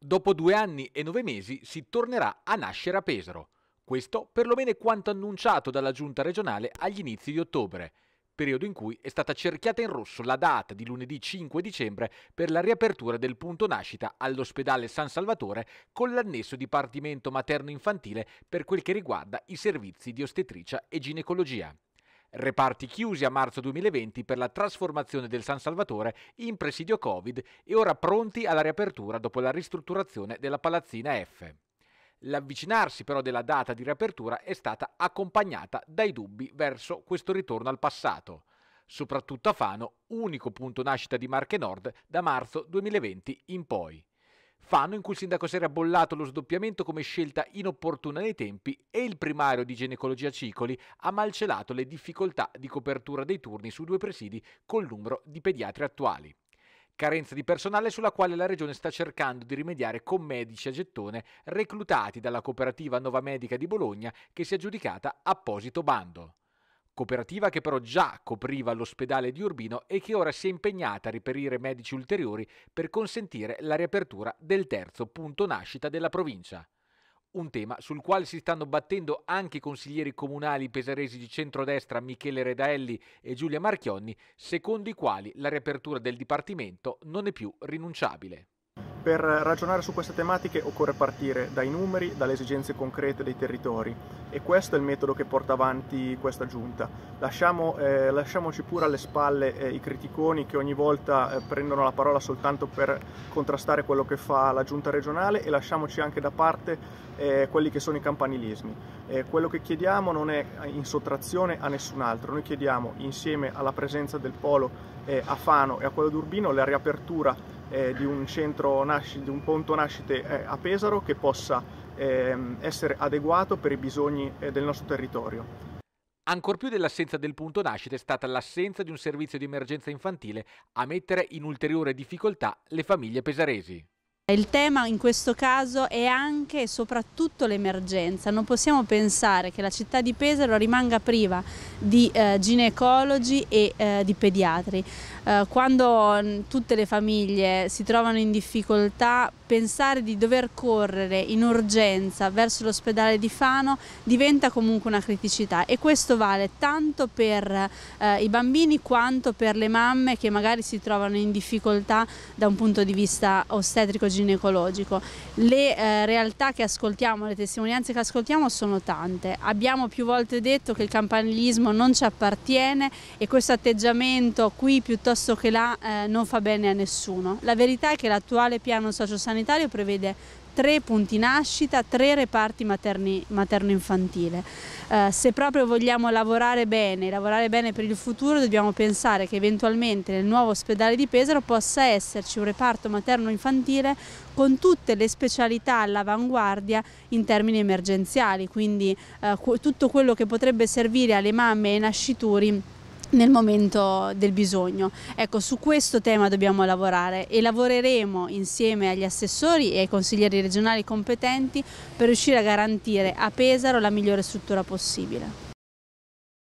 Dopo due anni e nove mesi si tornerà a nascere a Pesaro. Questo perlomeno è quanto annunciato dalla giunta regionale agli inizi di ottobre, periodo in cui è stata cerchiata in rosso la data di lunedì 5 dicembre per la riapertura del punto nascita all'ospedale San Salvatore con l'annesso dipartimento materno-infantile per quel che riguarda i servizi di ostetricia e ginecologia. Reparti chiusi a marzo 2020 per la trasformazione del San Salvatore in presidio Covid e ora pronti alla riapertura dopo la ristrutturazione della palazzina F. L'avvicinarsi però della data di riapertura è stata accompagnata dai dubbi verso questo ritorno al passato, soprattutto a Fano, unico punto nascita di Marche Nord da marzo 2020 in poi fanno in cui il sindaco Seri ha bollato lo sdoppiamento come scelta inopportuna nei tempi e il primario di ginecologia Cicoli ha malcelato le difficoltà di copertura dei turni su due presidi col numero di pediatri attuali carenza di personale sulla quale la Regione sta cercando di rimediare con medici a gettone reclutati dalla cooperativa Nova Medica di Bologna che si è aggiudicata apposito bando cooperativa che però già copriva l'ospedale di Urbino e che ora si è impegnata a reperire medici ulteriori per consentire la riapertura del terzo punto nascita della provincia. Un tema sul quale si stanno battendo anche i consiglieri comunali pesaresi di centrodestra Michele Redaelli e Giulia Marchionni, secondo i quali la riapertura del dipartimento non è più rinunciabile. Per ragionare su queste tematiche occorre partire dai numeri, dalle esigenze concrete dei territori e questo è il metodo che porta avanti questa giunta. Lasciamo, eh, lasciamoci pure alle spalle eh, i criticoni che ogni volta eh, prendono la parola soltanto per contrastare quello che fa la giunta regionale e lasciamoci anche da parte eh, quelli che sono i campanilismi. Eh, quello che chiediamo non è in sottrazione a nessun altro, noi chiediamo insieme alla presenza del polo eh, a Fano e a quello d'Urbino la riapertura eh, di, un nascite, di, un ponto nascite eh, a Pesaro che possa ehm, essere adeguato per i bisogni eh, del nostro territorio. Ancor più dell'assenza del punto nascita è stata l'assenza di un servizio di emergenza infantile a mettere in ulteriore difficoltà le famiglie pesaresi. Il tema in questo caso è anche e soprattutto l'emergenza. Non possiamo pensare che la città di Pesaro rimanga priva di eh, ginecologi e eh, di pediatri. Eh, quando mm, tutte le famiglie si trovano in difficoltà, pensare di dover correre in urgenza verso l'ospedale di Fano diventa comunque una criticità e questo vale tanto per eh, i bambini quanto per le mamme che magari si trovano in difficoltà da un punto di vista ostetrico-ginecologico. Le eh, realtà che ascoltiamo, le testimonianze che ascoltiamo sono tante. Abbiamo più volte detto che il campanilismo non ci appartiene e questo atteggiamento qui piuttosto piuttosto che là eh, non fa bene a nessuno. La verità è che l'attuale piano sociosanitario prevede tre punti nascita, tre reparti materno-infantile. Eh, se proprio vogliamo lavorare bene, lavorare bene per il futuro, dobbiamo pensare che eventualmente nel nuovo ospedale di Pesaro possa esserci un reparto materno-infantile con tutte le specialità all'avanguardia in termini emergenziali, quindi eh, tutto quello che potrebbe servire alle mamme e ai nascituri nel momento del bisogno. Ecco, su questo tema dobbiamo lavorare e lavoreremo insieme agli assessori e ai consiglieri regionali competenti per riuscire a garantire a Pesaro la migliore struttura possibile.